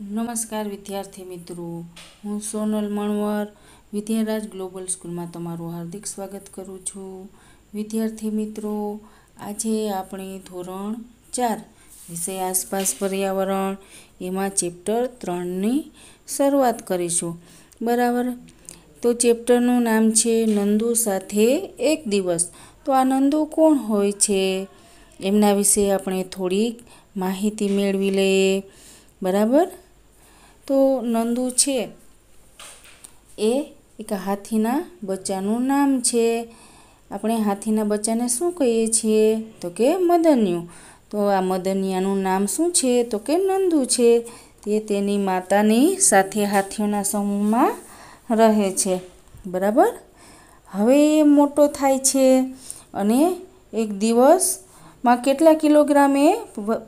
નમસ્કાર વિદ્યાર્થી મિત્રો હું સોનલ મણવર વિદ્યારાજ ગ્લોબલ સ્કૂલમાં તમારું હાર્દિક સ્વાગત કરું છું વિદ્યાર્થી મિત્રો આજે આપણે ધોરણ ચાર વિષય આસપાસ પર્યાવરણ એમાં ચેપ્ટર ત્રણની શરૂઆત કરીશું બરાબર તો ચેપ્ટરનું નામ છે નંદુ સાથે એક દિવસ તો આ નંદુ કોણ હોય છે એમના વિશે આપણે થોડીક માહિતી મેળવી લઈએ બરાબર તો નંદુ છે એ એક હાથીના બચ્ચાનું નામ છે આપણે હાથીના બચ્ચાને શું કહીએ છીએ તો કે મદન્યું તો આ મદનિયાનું નામ શું છે તો કે નંદુ છે તે તેની માતાની સાથે હાથીઓના સમૂહમાં રહે છે બરાબર હવે એ મોટો થાય છે અને એક દિવસમાં કેટલા કિલોગ્રામ એ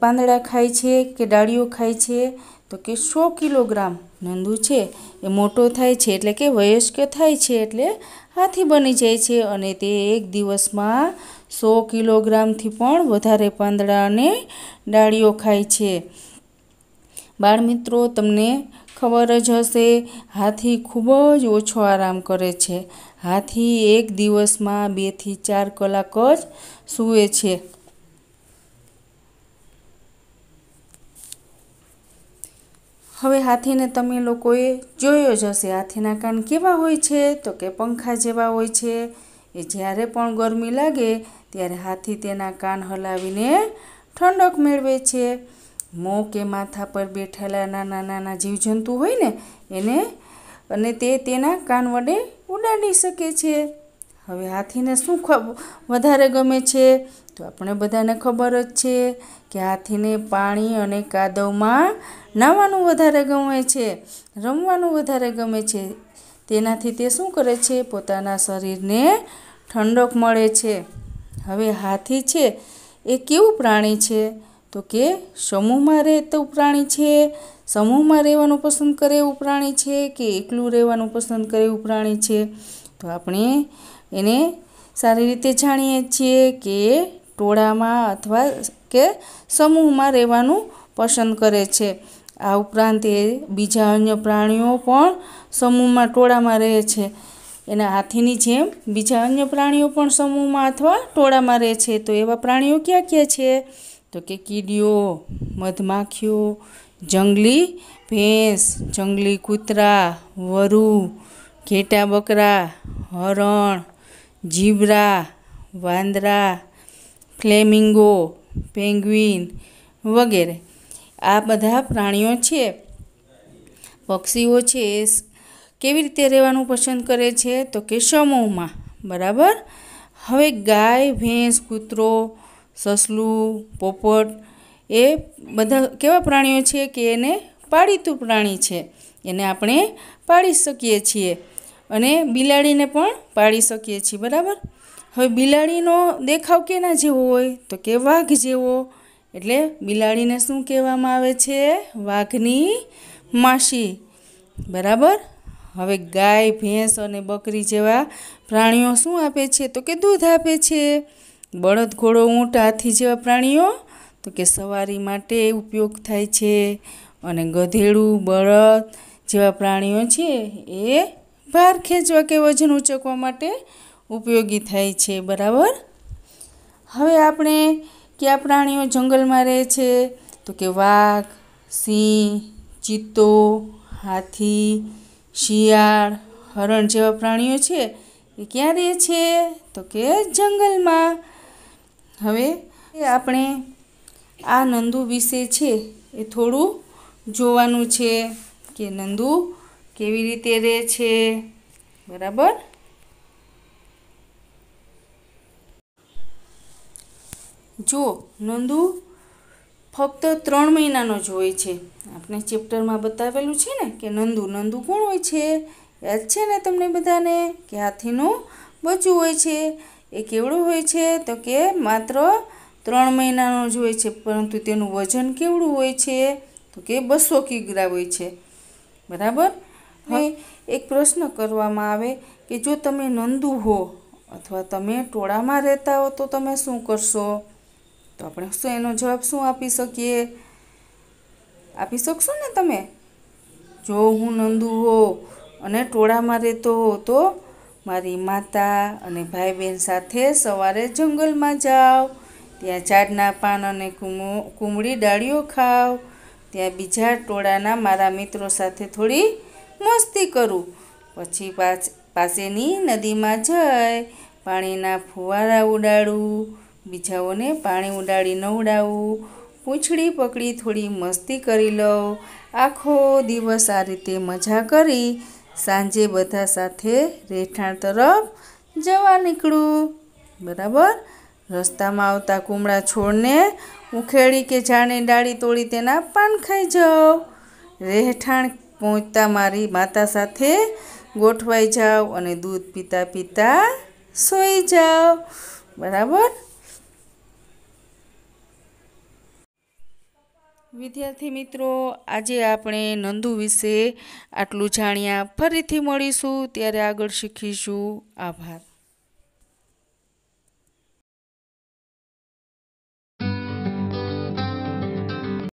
પાંદડા ખાય છે કે ડાળીઓ ખાય છે તો કે સો કિલોગ્રામ નંદુ છે એ મોટો થાય છે એટલે કે વયસ્ક થાય છે એટલે હાથી બની જાય છે અને તે એક દિવસમાં સો કિલોગ્રામથી પણ વધારે પાંદડા અને ડાળીઓ ખાય છે બાળમિત્રો તમને ખબર જ હશે હાથી ખૂબ જ ઓછો આરામ કરે છે હાથી એક દિવસમાં બેથી ચાર કલાક જ સૂવે છે હવે હાથીને તમે લોકોએ જોયો જ હશે હાથીના કાન કેવા હોય છે તો કે પંખા જેવા હોય છે એ જ્યારે પણ ગરમી લાગે ત્યારે હાથી તેના કાન હલાવીને ઠંડક મેળવે છે મો કે માથા પર બેઠેલા નાના નાના જીવજંતુ હોય ને એને અને તે તેના કાન વડે ઉડાડી શકે છે હવે હાથીને શું વધારે ગમે છે તો આપણે બધાને ખબર જ છે કે હાથીને પાણી અને કાદવમાં નાહવાનું વધારે ગમે છે રમવાનું વધારે ગમે છે તેનાથી તે શું કરે છે પોતાના શરીરને ઠંડક મળે છે હવે હાથી છે એ કેવું પ્રાણી છે તો કે સમૂહમાં રહેતું પ્રાણી છે સમૂહમાં રહેવાનું પસંદ કરે એવું પ્રાણી છે કે એકલું રહેવાનું પસંદ કરે એવું પ્રાણી છે તો આપણે એને સારી રીતે જાણીએ છીએ કે ટોળામાં અથવા કે સમૂહમાં રહેવાનું પસંદ કરે છે આ ઉપરાંત એ બીજા અન્ય પ્રાણીઓ પણ સમૂહમાં ટોળામાં રહે છે એના હાથીની જેમ બીજા અન્ય પ્રાણીઓ પણ સમૂહમાં અથવા ટોળામાં રહે છે તો એવા પ્રાણીઓ ક્યાં ક્યાં છે તો કે કીડીઓ મધમાખીઓ જંગલી ભેંસ જંગલી કૂતરા વરુ ઘેટા બકરા હરણ જીબ્રા વાંદરા ફ્લેમિંગો પેંગ્વિન વગેરે આ બધા પ્રાણીઓ છે પક્ષીઓ છે એ કેવી રીતે રહેવાનું પસંદ કરે છે તો કે સમૂહમાં બરાબર હવે ગાય ભેંસ કૂતરો સસલું પોપટ એ બધા કેવા પ્રાણીઓ છે કે એને પાળીતું પ્રાણી છે એને આપણે પાળી શકીએ છીએ અને બિલાડીને પણ પાળી શકીએ છીએ બરાબર હવે બિલાડીનો દેખાવ કેના જેવો હોય તો કે વાઘ જેવો એટલે બિલાડીને શું કહેવામાં આવે છે વાઘની માસી બરાબર હવે ગાય ભેંસ અને બકરી જેવા પ્રાણીઓ શું આપે છે તો કે દૂધ આપે છે બળદ ઘોડો ઊંટ હાથી જેવા પ્રાણીઓ તો કે સવારી માટે ઉપયોગ થાય છે અને ગધેડું બળદ જેવા પ્રાણીઓ છે એ ભાર ખેંચવા કે વજન ઉંચકવા માટે ઉપયોગી થાય છે બરાબર હવે આપણે કયા પ્રાણીઓ જંગલમાં રહે છે તો કે વાઘ સિંહ ચિત્તો હાથી શિયાળ હરણ જેવા પ્રાણીઓ છે એ ક્યાં રહે છે તો કે જંગલમાં હવે આપણે આ નંદુ વિશે છે એ થોડું જોવાનું છે કે નંદુ કેવી રીતે રહે છે બરાબર જો નંદુ ફક્ત ત્રણ મહિનાનો જ હોય છે આપણે ચેપ્ટરમાં બતાવેલું છે ને કે નંદુ નંદુ કોણ હોય છે યાદ છે ને તમને બધાને કે હાથીનું બચ્ચું હોય છે એ કેવડું હોય છે તો કે માત્ર ત્રણ મહિનાનો જ હોય છે પરંતુ તેનું વજન કેવડું હોય છે તો કે બસો કિગ્રા હોય છે બરાબર ને એક પ્રશ્ન કરવામાં આવે કે જો તમે નંદુ હો અથવા તમે ટોળામાં રહેતા હો તો તમે શું કરશો તો આપણે શું એનો જવાબ શું આપી શકીએ આપી શકશો ને તમે જો હું નંદુ હો અને ટોળામાં રહેતો હો તો મારી માતા અને ભાઈ બહેન સાથે સવારે જંગલમાં જાઓ ત્યાં ઝાડના પાન અને કુમળી ડાળીઓ ખાઓ ત્યાં બીજા ટોળાના મારા મિત્રો સાથે થોડી મસ્તી કરું પછી પાસેની નદીમાં જઈ પાણીના ફુવારા ઉડાડું બીજાઓને પાણી ઉડાડી નવડાવું પૂંછડી પકડી થોડી મસ્તી કરી લઉં આખો દિવસ આ રીતે મજા કરી સાંજે બધા સાથે રહેઠાણ તરફ જવા નીકળું બરાબર રસ્તામાં આવતા કુમળા છોડને ઉખેડી કે જાણે ડાળી તોડી તેના પાન ખાઈ જાઓ રહેઠાણ પહોંચતા મારી માતા સાથે ગોઠવાઈ જાઓ અને દૂધ પીતા પીતા સૂઈ જાઓ બરાબર વિદ્યાર્થી મિત્રો આજે આપણે નંદુ વિશે આટલું જાણ્યા ફરીથી મળીશું ત્યારે આગળ શીખીશું આભાર